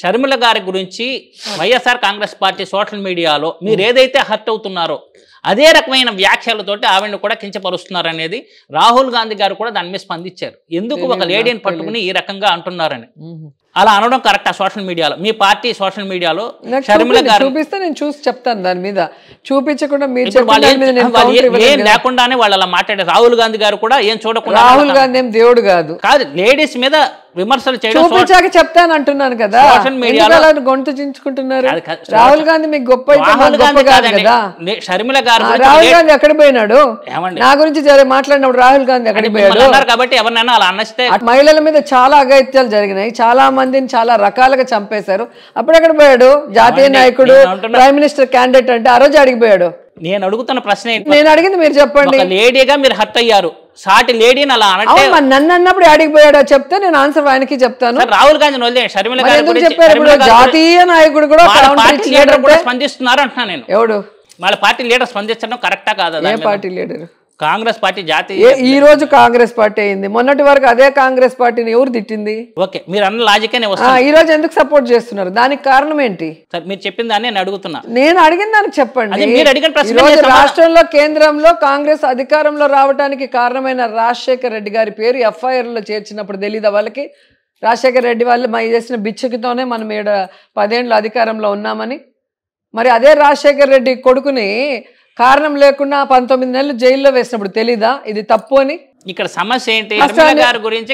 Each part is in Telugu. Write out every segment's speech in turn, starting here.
షర్మిల గారి గురించి వైఎస్ఆర్ కాంగ్రెస్ పార్టీ సోషల్ మీడియాలో మీరు ఏదైతే హర్ట్ అవుతున్నారో అదే రకమైన వ్యాఖ్యలతోటి ఆవిడని కూడా కించపరుస్తున్నారు అనేది రాహుల్ గాంధీ గారు కూడా దాని మీద స్పందించారు ఎందుకు ఒక లేడీని పట్టుకుని ఈ రకంగా అంటున్నారని అలా అనడం కరెక్ట్ సోషల్ మీడియాలో మీ పార్టీ సోషల్ మీడియాలో షర్మిల గారు చూపిస్తే నేను చూసి చెప్తాను దాని మీద చూపించకుండా మీరు ఏం లేకుండానే వాళ్ళు అలా మాట్లాడారు రాహుల్ గాంధీ గారు కూడా ఏం చూడకుండా రాహుల్ గాంధీ ఏం దేవుడు కాదు కాదు లేడీస్ మీద విమర్శలు చేయడం చెప్తాను అంటున్నాను కదా సోషల్ మీడియాలో గొంతు చించుకుంటున్నారు రాహుల్ గాంధీ మీకు గొప్ప షర్మిల గారు రాహుల్ గాంధీ ఎక్కడ పోయినాడు నా గురించి మాట్లాడినప్పుడు రాహుల్ గాంధీ ఎక్కడ పోయాడు కాబట్టి ఎవరినైనా అలా అనస్తే మహిళల మీద చాలా అగత్యాలు జరిగినాయి చాలా మందిని చాలా రకాలుగా చంపేశారు అప్పుడు ఎక్కడ పోయాడు జాతీయ నాయకుడు ప్రైమ్ మినిస్టర్ క్యాండిడేట్ అంటే ఆ రోజు అడిగిపోయాడు నేను అడుగుతున్న ప్రశ్న నేను అడిగింది మీరు చెప్పండి లేడీగా మీరు హర్ట్ అయ్యారు సాటి లేడీని అలా అంటే నన్ను అన్నప్పుడు ఆడికి పోయాడో చెప్తే నేను ఆన్సర్ ఆయనకి చెప్తాను రాహుల్ గాంధీ వదిలే షర్మిల గారు జాతీయ నాయకుడు కూడా పార్టీ లీడర్ కూడా స్పందిస్తున్నారు అంటున్నాను నేను ఎవడు వాళ్ళ పార్టీ లీడర్ స్పందించడం కరెక్టా కాదా పార్టీ లీడర్ కాంగ్రెస్ పార్టీ జాతీయ ఈ రోజు కాంగ్రెస్ పార్టీ అయింది మొన్నటి వరకు అదే కాంగ్రెస్ పార్టీని ఎవరు తిట్టింది ఓకే మీరు అన్న లాజికేనే ఈ రోజు ఎందుకు సపోర్ట్ చేస్తున్నారు దానికి కారణం ఏంటి మీరు చెప్పిన దాన్ని నేను అడుగుతున్నా నేను అడిగిన దానికి చెప్పండి మీరు అడిగిన ప్రశ్న రాష్ట్రంలో కేంద్రంలో కాంగ్రెస్ అధికారంలో రావడానికి కారణమైన రాజశేఖర్ రెడ్డి గారి పేరు ఎఫ్ఐఆర్ లో చేర్చినప్పుడు తెలియదా వాళ్ళకి రాజశేఖర రెడ్డి వాళ్ళు మా చేసిన బిచ్చుకితోనే మనం ఈడ పదేళ్ళు అధికారంలో ఉన్నామని మరి అదే రాజశేఖర్ రెడ్డి కొడుకుని కారణం లేకుండా పంతొమ్మిది నెలలు జైల్లో వేసినప్పుడు తెలీదా ఇది తప్పు అని ఇక్కడ సమస్య ఏంటి గురించి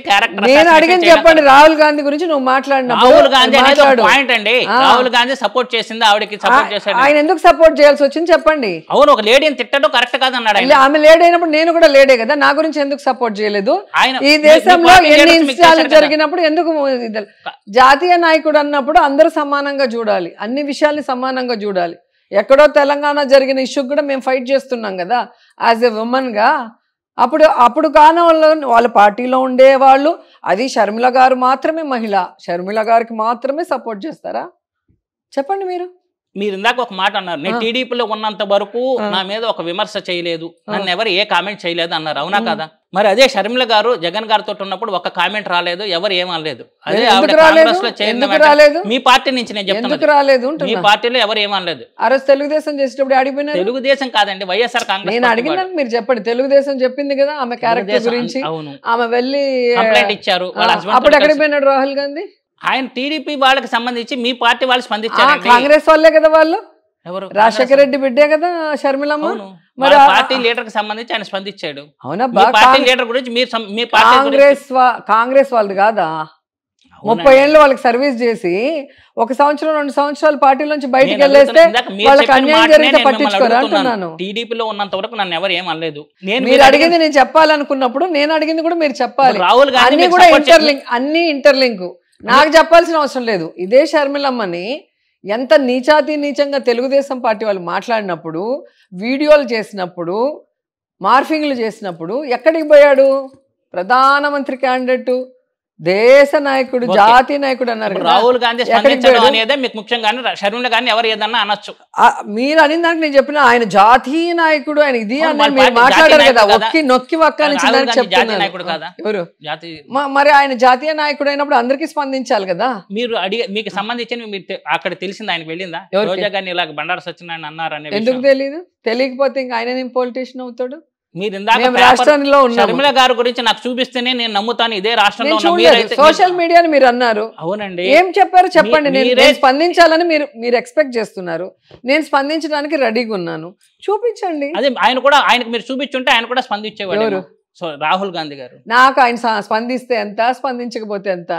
నేను అడిగింది చెప్పండి రాహుల్ గాంధీ గురించి నువ్వు మాట్లాడిన రాహుల్ గాంధీ అండి రాహుల్ గాంధీ సపోర్ట్ చేసింది ఆవిడకి సపోర్ట్ చేశాడు ఆయన ఎందుకు సపోర్ట్ చేయాల్సి వచ్చింది చెప్పండి అవును ఒక లేడీని తిట్టడం కరెక్ట్ కాదన్నాడు ఆమె లేడీ అయినప్పుడు నేను కూడా లేడే కదా నా గురించి ఎందుకు సపోర్ట్ చేయలేదు ఈ దేశంలో ఎన్ని జరిగినప్పుడు ఎందుకు జాతీయ నాయకుడు అన్నప్పుడు అందరూ సమానంగా చూడాలి అన్ని విషయాల్ని సమానంగా చూడాలి ఎక్కడో తెలంగాణ జరిగిన ఇష్యూ కూడా మేము ఫైట్ చేస్తున్నాం కదా యాజ్ ఎ ఉమెన్గా అప్పుడు అప్పుడు కాని వాళ్ళు వాళ్ళ పార్టీలో ఉండేవాళ్ళు అది షర్మిల గారు మాత్రమే మహిళ షర్మిల గారికి మాత్రమే సపోర్ట్ చేస్తారా చెప్పండి మీరు మీరు ఇందాక ఒక మాట అన్నారు నేను టీడీపీలో ఉన్నంత వరకు నా మీద ఒక విమర్శ చేయలేదు నన్ను ఎవరు ఏ కామెంట్ చేయలేదు అన్నారు అవునా కదా మరి అదే షర్మిల గారు జగన్ గారితో ఉన్నప్పుడు ఒక కామెంట్ రాలేదు ఎవరు ఏం అనలేదు అదే రాలేదు మీ పార్టీ నుంచి రాలేదు మీ పార్టీలో ఎవరు ఏం అనలేదు ఆ తెలుగుదేశం చేసేటప్పుడు అడిగిపోయినా తెలుగుదేశం కాదండి వైఎస్ఆర్ కాంగ్రెస్ నేను మీరు చెప్పండి తెలుగుదేశం చెప్పింది కదా ఆమె క్యారెక్టర్ గురించి ఆమె వెళ్ళి కంప్లైంట్ ఇచ్చారు అప్పుడు ఎక్కడ రాహుల్ గాంధీ ఆయన టీడీపీ వాళ్ళకి సంబంధించి మీ పార్టీ వాళ్ళు స్పందించారు కాంగ్రెస్ వాళ్ళే కదా వాళ్ళు రాజశేఖర రెడ్డి బిడ్డే కదా షర్మిలమ్మ మరి పార్టీ కి సంబంధించి ఆయన స్పందించాడు కాంగ్రెస్ కాంగ్రెస్ వాళ్ళది కాదా ముప్పై ఏళ్ళు వాళ్ళకి సర్వీస్ చేసి ఒక సంవత్సరం రెండు సంవత్సరాలు పార్టీ నుంచి బయటకు వెళ్ళేస్తే వాళ్ళకి అన్యాయం జరిగితే పట్టించుకోరు అంటున్నాను టీడీపీలో ఉన్నంత వరకు నన్ను ఎవరు ఏం అనలేదు మీరు అడిగింది నేను చెప్పాలనుకున్నప్పుడు నేను అడిగింది కూడా మీరు చెప్పాలి రాహుల్ గాంధీ కూడా ఇంటర్లింక్ అన్ని ఇంటర్లింక్ నాకు చెప్పాల్సిన అవసరం లేదు ఇదే షర్మిలమ్మని ఎంత నీచాతి నీచంగా తెలుగుదేశం పార్టీ వాళ్ళు మాట్లాడినప్పుడు వీడియోలు చేసినప్పుడు మార్ఫింగ్లు చేసినప్పుడు ఎక్కడికి పోయాడు ప్రధానమంత్రి క్యాండిడేటు దేశ నాయకుడు జాతి నాయకుడు అన్నారు రాహుల్ గాంధీ స్పందించడం అనేదే మీకు ముఖ్యంగా ఎవరు ఏదన్నా అనొచ్చు మీరు అని దానికి నేను చెప్పిన ఆయన జాతీయ నాయకుడు ఆయన ఇది అన్నారు మీరు మాట్లాడారు కదా ఒక్కి నొక్కి మరి ఆయన జాతీయ నాయకుడు అయినప్పుడు అందరికీ స్పందించాలి కదా మీరు అడిగే మీకు సంబంధించిన అక్కడ తెలిసింది ఆయన వెళ్ళిందా రోజా గారిని ఇలా బండారు ఆయన అన్నారు ఎందుకు తెలియదు తెలియకపోతే ఇంకా ఆయన పొలిటీషియన్ అవుతాడు మీరు ఇందాక రాష్ట్రంలో షర్మిల గారి గురించి నాకు చూపిస్తేనే నేను నమ్ముతాను ఇదే రాష్ట్రంలో సోషల్ మీడియాని మీరు అన్నారు అవునండి ఏం చెప్పారు చెప్పండి నేను స్పందించాలని మీరు మీరు ఎక్స్పెక్ట్ చేస్తున్నారు నేను స్పందించడానికి రెడీగా ఉన్నాను చూపించండి అదే ఆయన కూడా ఆయనకు మీరు చూపించుంటే ఆయన కూడా స్పందించేవారు సో రాహుల్ గాంధీ గారు నాకు ఆయన స్పందిస్తే ఎంత స్పందించకపోతే ఎంత